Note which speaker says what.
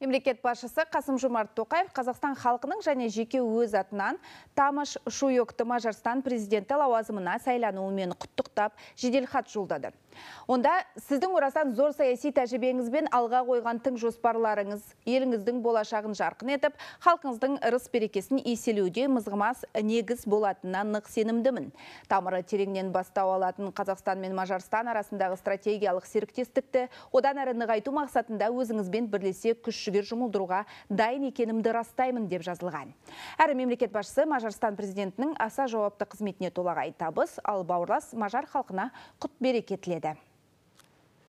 Speaker 1: Мемлекет басшысы Қасым Жомарт Тоқаев Қазақстан халқының және жеке өз атынан Тамаш Шуйокты Мажарстан президенті лауазымына сайлануымен құттықтап жеделхат жолдады. Онда сіздің орасан зор саяси тәжірибеңізбен алға қойған тың жоспарларыңыз еліңіздің болашағын жарқын етіп, халқыңыздың ырыс берекесін еселеуде мызғымас негіз болатынына нық сенімдімін. Тамыры тереңнен бастау алатын Қазақстан мен Мажарстан арасындағы стратегиялық серіктестікті одан әрі нығайту мақсатында өзіңізбен бірлесе күш жүгер жұмылдыруға дайын екенімді растаймын деп жазылған әрі мемлекет басшысы мажарстан президентінің аса жауапты қызметіне толағай табыс ал бауырлас мажар халқына құт береке